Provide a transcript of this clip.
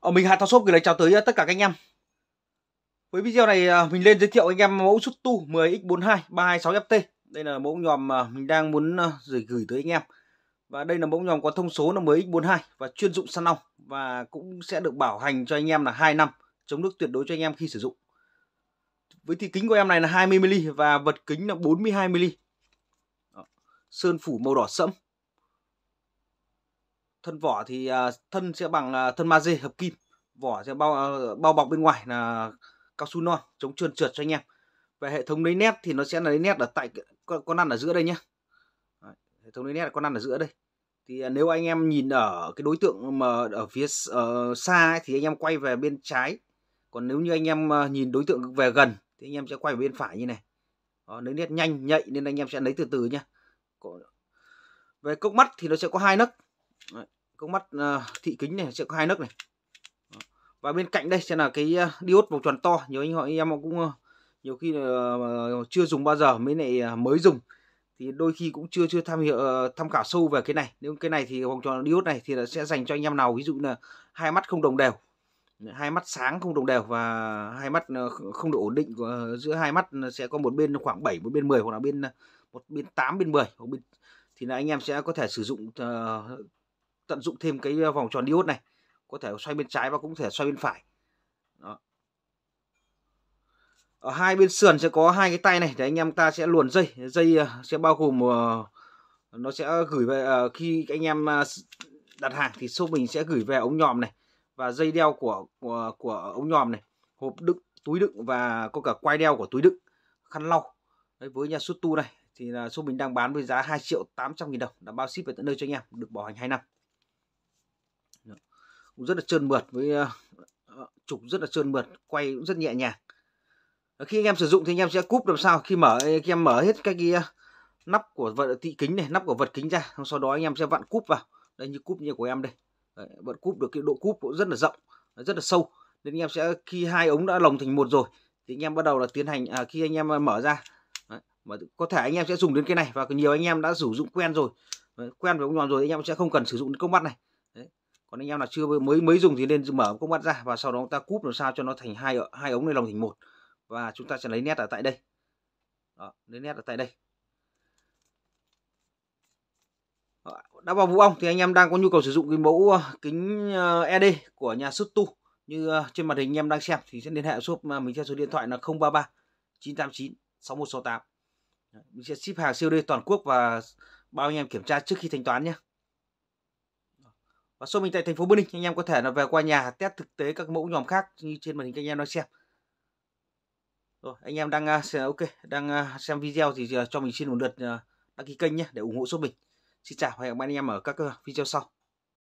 Ở ờ, mình hạ Thao Shop gửi lời chào tới ờ, tất cả các anh em Với video này ờ, mình lên giới thiệu anh em mẫu xúc tu 10X42 326FT Đây là mẫu nhòm mình đang muốn gửi gửi tới anh em Và đây là mẫu nhòm có thông số là 10X42 và chuyên dụng săn ong Và cũng sẽ được bảo hành cho anh em là 2 năm chống nước tuyệt đối cho anh em khi sử dụng Với thì kính của em này là 20mm và vật kính là 42mm Sơn phủ màu đỏ sẫm thân vỏ thì à, thân sẽ bằng à, thân ma magie hợp kim vỏ sẽ bao à, bao bọc bên ngoài là cao su non chống trơn trượt cho anh em về hệ thống lấy nét thì nó sẽ là lấy nét ở tại con, con ăn ở giữa đây nhé hệ thống lấy nét là con ăn ở giữa đây thì nếu anh em nhìn ở cái đối tượng mà ở phía uh, xa ấy, thì anh em quay về bên trái còn nếu như anh em nhìn đối tượng về gần thì anh em sẽ quay về bên phải như này Đó, lấy nét nhanh nhạy nên anh em sẽ lấy từ từ nhá về cốc mắt thì nó sẽ có hai nấc Đấy, công mắt uh, thị kính này sẽ có hai nấc này và bên cạnh đây sẽ là cái uh, diode vòng tròn to nhiều anh họ em cũng uh, nhiều khi là uh, chưa dùng bao giờ mới lại uh, mới dùng thì đôi khi cũng chưa chưa tham hiệu tham khảo sâu về cái này nếu cái này thì vòng tròn diode này thì là sẽ dành cho anh em nào ví dụ là hai mắt không đồng đều hai mắt sáng không đồng đều và hai mắt không độ ổn định của giữa hai mắt sẽ có một bên khoảng 7 một bên 10 hoặc là bên một bên tám bên 10 hoặc bên thì là anh em sẽ có thể sử dụng tận dụng thêm cái ờ, vòng tròn diode này có thể xoay bên trái và cũng thể xoay bên phải Đó. ở hai bên sườn sẽ có hai cái tay này để anh em ta sẽ luồn dây dây ờ, sẽ bao gồm ờ, nó sẽ gửi về khi anh em đặt hàng thì shop mình sẽ gửi về ống nhòm này và dây đeo của của, của ống nhòm này hộp đựng túi đựng và có cả quai đeo của túi đựng khăn lau Đấy, với nhà xuất tu này thì là shop mình đang bán với giá 2 triệu 800 nghìn đồng đã bao ship về tận nơi cho anh em được bảo hành 2 năm cũng rất là trơn mượt với ờ, ờ, trục rất là trơn mượt quay cũng rất nhẹ nhàng ờ, khi anh em sử dụng thì anh em sẽ cúp làm sao khi mở khi em mở hết các cái nắp của vật thị kính này nắp của vật kính ra sau đó anh em sẽ vặn cúp vào đây như cúp như của em đây vặn cúp được cái độ cúp cũng rất là rộng rất là sâu nên anh em sẽ khi hai ống đã lồng thành một rồi thì anh em bắt đầu là tiến hành à, khi anh em mở ra mà có thể anh em sẽ dùng đến cái này và nhiều anh em đã sử dụng quen rồi quen với ống nhọn rồi anh em sẽ không cần sử dụng đến công mắt này còn anh em nào chưa mới mới dùng thì nên mở công mắt ra và sau đó chúng ta cúp làm sao cho nó thành hai hai ống này lòng thành một và chúng ta sẽ lấy nét ở tại đây đó, lấy nét ở tại đây đó, đã vào vũ ong thì anh em đang có nhu cầu sử dụng cái mẫu ờ, kính ờ, ED của nhà xuất tu như ờ, trên màn hình anh em đang xem thì sẽ liên hệ shop mình theo số điện thoại là 033 989 6168 mình sẽ ship hàng siêu COD toàn quốc và bao anh em kiểm tra trước khi thanh toán nhé và mình tại thành phố Bắc Ninh anh em có thể là về qua nhà test thực tế các mẫu nhóm khác như trên màn hình anh em đang xem rồi anh em đang à, ok đang à, xem video thì à, cho mình xin một lượt đăng ký kênh nhé để ủng hộ giúp mình xin chào và hẹn gặp anh em ở các video sau